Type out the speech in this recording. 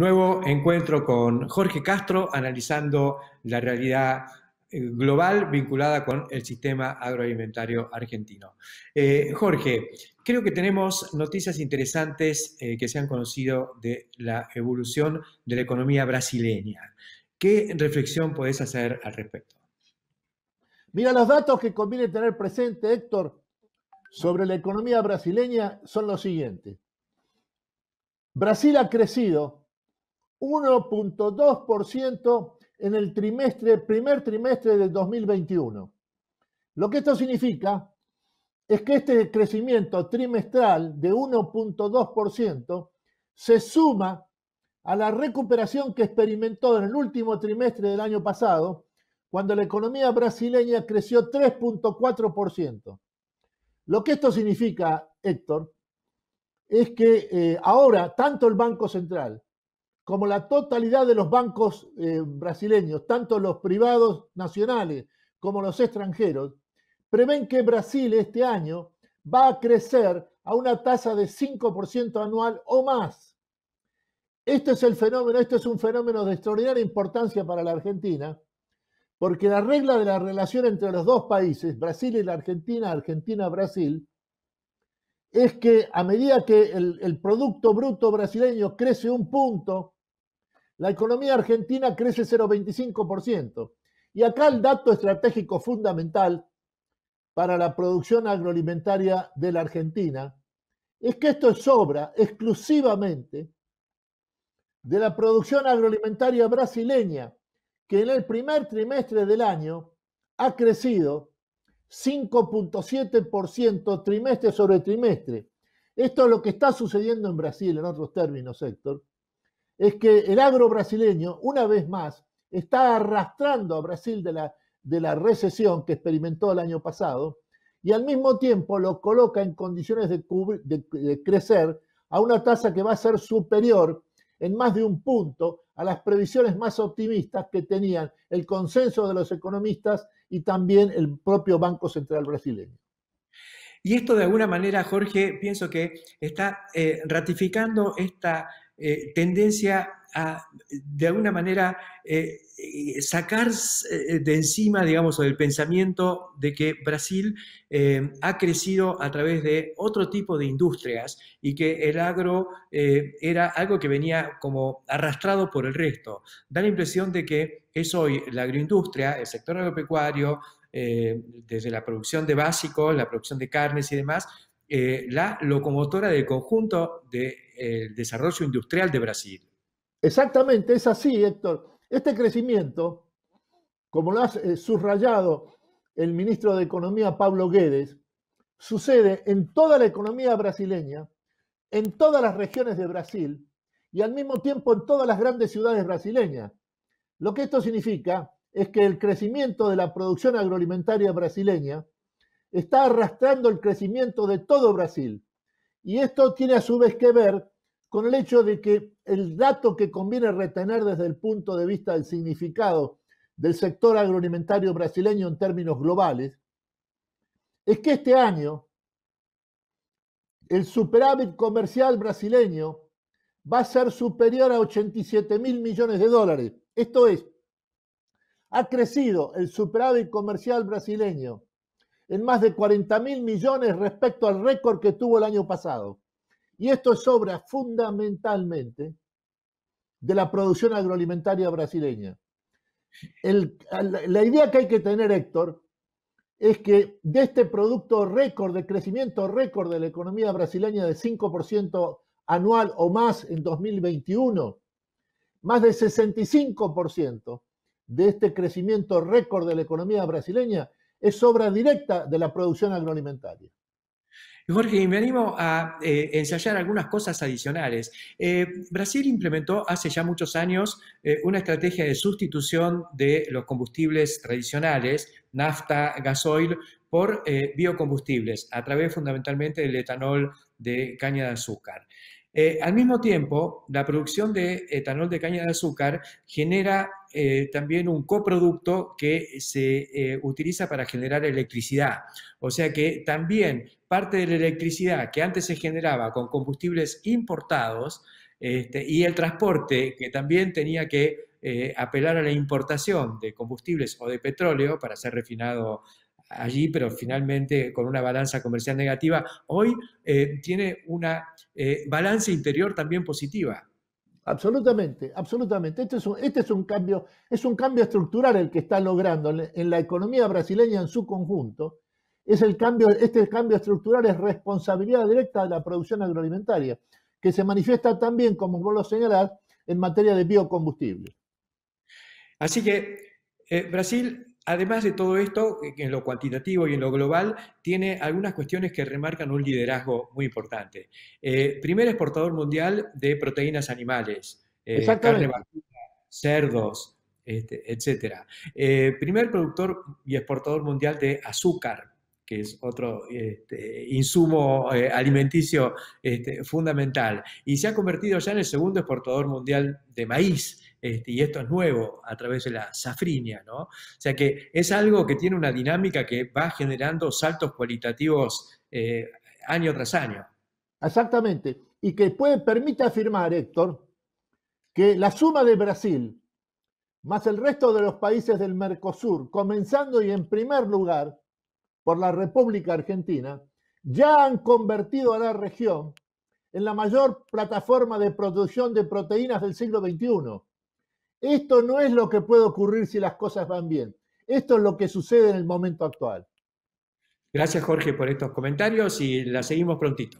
Nuevo encuentro con Jorge Castro analizando la realidad eh, global vinculada con el sistema agroalimentario argentino. Eh, Jorge, creo que tenemos noticias interesantes eh, que se han conocido de la evolución de la economía brasileña. ¿Qué reflexión podés hacer al respecto? Mira, los datos que conviene tener presente, Héctor, sobre la economía brasileña son los siguientes. Brasil ha crecido 1.2% en el trimestre, primer trimestre del 2021. Lo que esto significa es que este crecimiento trimestral de 1.2% se suma a la recuperación que experimentó en el último trimestre del año pasado, cuando la economía brasileña creció 3.4%. Lo que esto significa, Héctor, es que eh, ahora tanto el Banco Central como la totalidad de los bancos eh, brasileños, tanto los privados nacionales como los extranjeros, prevén que Brasil este año va a crecer a una tasa de 5% anual o más. Este es el fenómeno, es un fenómeno de extraordinaria importancia para la Argentina, porque la regla de la relación entre los dos países, Brasil y la Argentina, Argentina-Brasil, es que a medida que el, el, Producto Bruto brasileño crece un punto, la economía argentina crece 0,25%. Y acá el dato estratégico fundamental para la producción agroalimentaria de la Argentina es que esto es obra exclusivamente de la producción agroalimentaria brasileña, que en el primer trimestre del año ha crecido 5.7% trimestre sobre trimestre. Esto es lo que está sucediendo en Brasil, en otros términos, Héctor, es que el agro brasileño, una vez más, está arrastrando a Brasil de la, de la recesión que experimentó el año pasado y al mismo tiempo lo coloca en condiciones de, crecer a una tasa que va a ser superior en más de un punto a las previsiones más optimistas que tenían el consenso de los economistas y también el propio Banco Central brasileño. Y esto de alguna manera, Jorge, pienso que está eh, ratificando esta eh, tendencia a, de alguna manera, eh, eh, sacar de encima, digamos, del pensamiento de que Brasil ha crecido a través de otro tipo de industrias y que el agro era algo que venía como arrastrado por el resto. Da la impresión de que es hoy la agroindustria, el sector agropecuario, desde la producción de básicos, la producción de carnes y demás, eh, la locomotora del conjunto del eh, desarrollo industrial de Brasil. Exactamente, es así, Héctor. Este crecimiento, como lo ha eh, subrayado el ministro de Economía Pablo Guedes, sucede en toda la economía brasileña, en todas las regiones de Brasil y al mismo tiempo en todas las grandes ciudades brasileñas. Lo que esto significa es que el crecimiento de la producción agroalimentaria brasileña está arrastrando el crecimiento de todo Brasil. Y esto tiene a su vez que ver con el hecho de que el dato que conviene retener desde el punto de vista del significado del sector agroalimentario brasileño en términos globales es que este año el superávit comercial brasileño va a ser superior a 87 mil millones de dólares. Esto es, ha crecido el superávit comercial brasileño en más de 40 mil millones respecto al récord que tuvo el año pasado. Y esto es obra fundamentalmente de la producción agroalimentaria brasileña. la idea que hay que tener, Héctor, es que de este producto récord, de crecimiento récord de la economía brasileña de 5% anual o más en 2021, más de 65% de este crecimiento récord de la economía brasileña es obra directa de la producción agroalimentaria. Jorge, me animo a eh, ensayar algunas cosas adicionales. Eh, Brasil implementó hace ya muchos años eh, una estrategia de sustitución de los combustibles tradicionales, nafta, gasoil, por biocombustibles, a través fundamentalmente del etanol de caña de azúcar. al mismo tiempo, la producción de etanol de caña de azúcar genera eh, también un coproducto que se eh, utiliza para generar electricidad. O sea que también parte de la electricidad que antes se generaba con combustibles importados este, y el transporte que también tenía que eh, apelar a la importación de combustibles o de petróleo para ser refinado allí, pero finalmente con una balanza comercial negativa, hoy tiene una balanza interior también positiva. Absolutamente, absolutamente. Este, este es, un, cambio, es un cambio estructural el que está logrando en la economía brasileña en su conjunto. Es el cambio, este cambio estructural es responsabilidad directa de la producción agroalimentaria, que se manifiesta también, como vos lo señalás, en materia de biocombustibles. Así que eh, Brasil además de todo esto, eh, en lo cuantitativo y en lo global, tiene algunas cuestiones que remarcan un liderazgo muy importante. Eh, primer exportador mundial de proteínas animales, eh, carne vacuna, cerdos, este, etc. primer productor y exportador mundial de azúcar, que es otro este, insumo alimenticio este, fundamental. Y se ha convertido ya en el segundo exportador mundial de maíz. Este, y esto es nuevo a través de la safrinia, ¿no? O sea que es algo que tiene una dinámica que va generando saltos cualitativos eh, año tras año. Exactamente, y que puede, permite afirmar, Héctor, que la suma de Brasil más el resto de los países del Mercosur, comenzando y en primer lugar por la República Argentina, ya han convertido a la región en la mayor plataforma de producción de proteínas del siglo XXI. Esto no es lo que puede ocurrir si las cosas van bien. Esto es lo que sucede en el momento actual. Gracias Jorge por estos comentarios y la seguimos prontito.